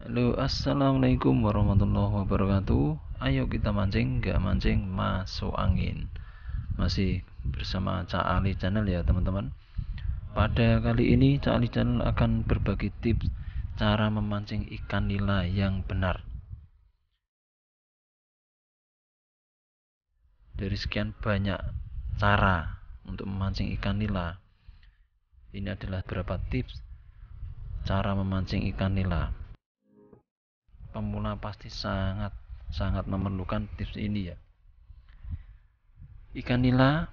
Halo assalamualaikum warahmatullahi wabarakatuh Ayo kita mancing gak mancing masuk angin Masih bersama Cak Ali Channel ya teman-teman Pada kali ini Cak Ali Channel akan berbagi tips Cara memancing ikan nila yang benar Dari sekian banyak cara untuk memancing ikan nila Ini adalah beberapa tips cara memancing ikan nila pemula pasti sangat sangat memerlukan tips ini ya. Ikan nila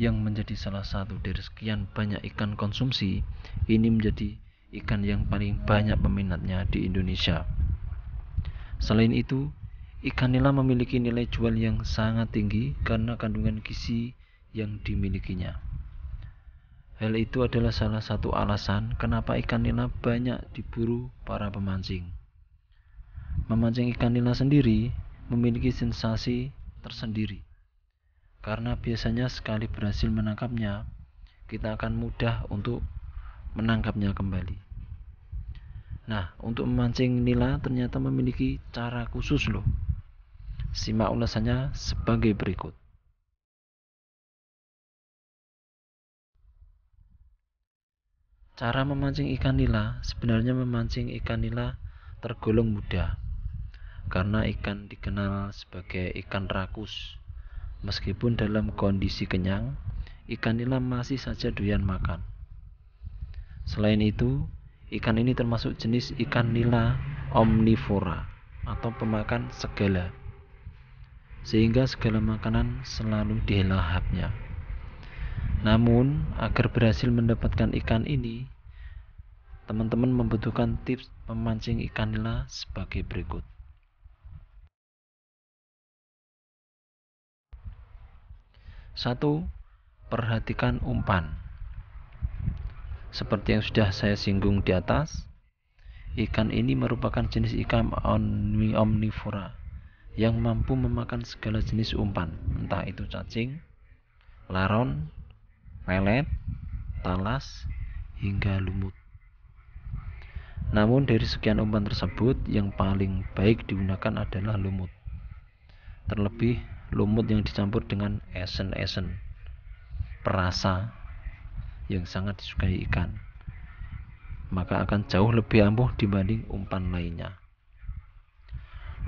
yang menjadi salah satu dari sekian banyak ikan konsumsi ini menjadi ikan yang paling banyak peminatnya di Indonesia. Selain itu, ikan nila memiliki nilai jual yang sangat tinggi karena kandungan gizi yang dimilikinya. Hal itu adalah salah satu alasan kenapa ikan nila banyak diburu para pemancing. Memancing ikan nila sendiri memiliki sensasi tersendiri. Karena biasanya sekali berhasil menangkapnya, kita akan mudah untuk menangkapnya kembali. Nah, untuk memancing nila ternyata memiliki cara khusus loh. Simak ulasannya sebagai berikut. Cara memancing ikan nila sebenarnya memancing ikan nila tergolong mudah karena ikan dikenal sebagai ikan rakus. Meskipun dalam kondisi kenyang, ikan nila masih saja doyan makan. Selain itu, ikan ini termasuk jenis ikan nila omnivora atau pemakan segala. Sehingga segala makanan selalu dilahapnya. Namun, agar berhasil mendapatkan ikan ini, teman-teman membutuhkan tips memancing ikan nila sebagai berikut. Satu, perhatikan umpan. Seperti yang sudah saya singgung di atas, ikan ini merupakan jenis ikan omnivora yang mampu memakan segala jenis umpan, entah itu cacing, laron, pelet, talas, hingga lumut. Namun dari sekian umpan tersebut yang paling baik digunakan adalah lumut. Terlebih lumut yang dicampur dengan esen-esen perasa yang sangat disukai ikan maka akan jauh lebih ampuh dibanding umpan lainnya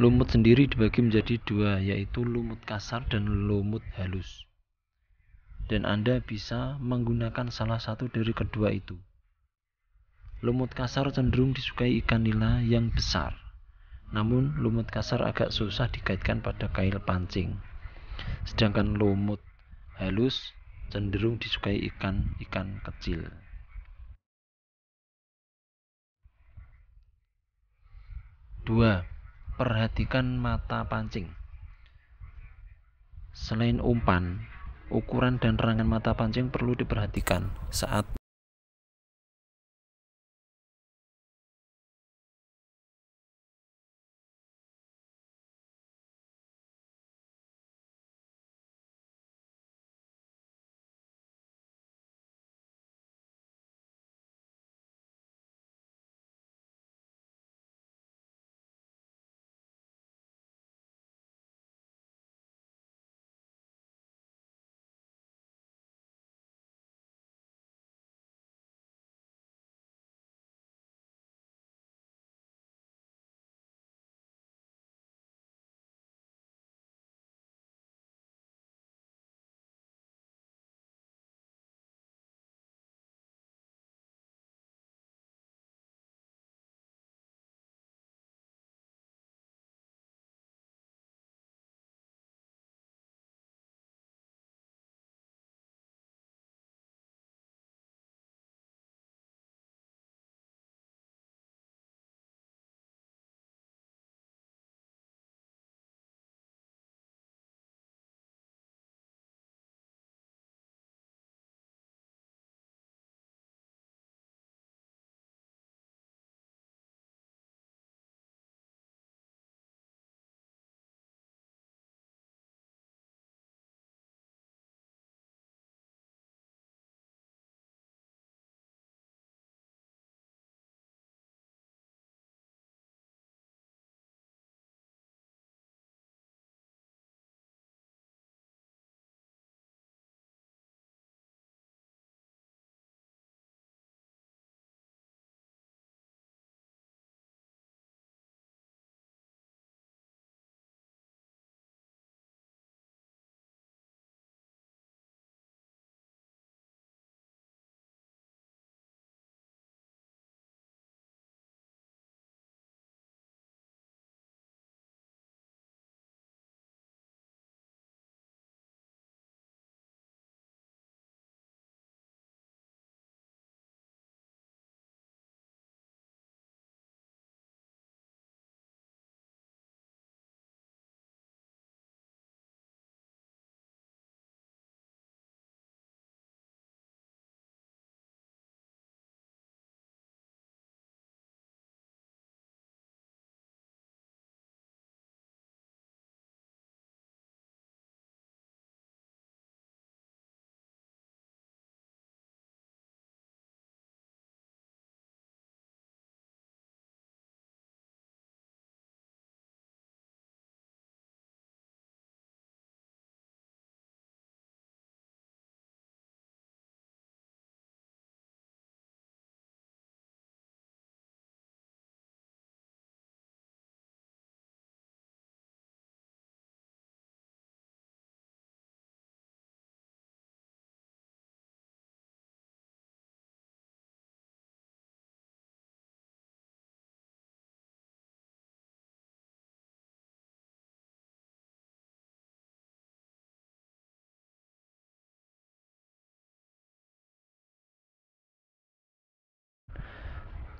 lumut sendiri dibagi menjadi dua yaitu lumut kasar dan lumut halus dan Anda bisa menggunakan salah satu dari kedua itu. Lumut kasar cenderung disukai ikan nila yang besar, namun lumut kasar agak susah dikaitkan pada kail pancing. Sedangkan lumut halus cenderung disukai ikan-ikan kecil. Dua, perhatikan mata pancing. Selain umpan, ukuran dan rangan mata pancing perlu diperhatikan saat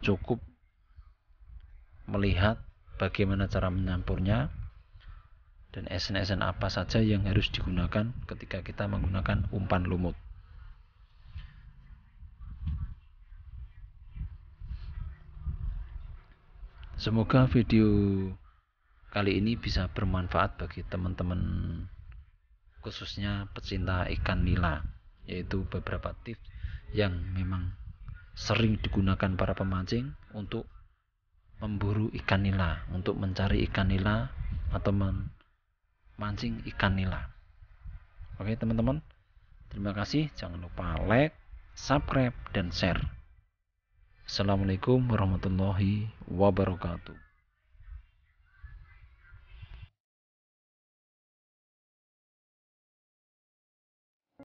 cukup melihat bagaimana cara menyampurnya dan esen-esen apa saja yang harus digunakan ketika kita menggunakan umpan lumut. Semoga video kali ini bisa bermanfaat bagi teman-teman khususnya pecinta ikan nila yaitu beberapa tips yang memang sering digunakan para pemancing untuk memburu ikan nila, untuk mencari ikan nila atau memancing ikan nila. Oke, teman-teman. Terima kasih. Jangan lupa like, subscribe, dan share. Assalamualaikum warahmatullahi wabarakatuh.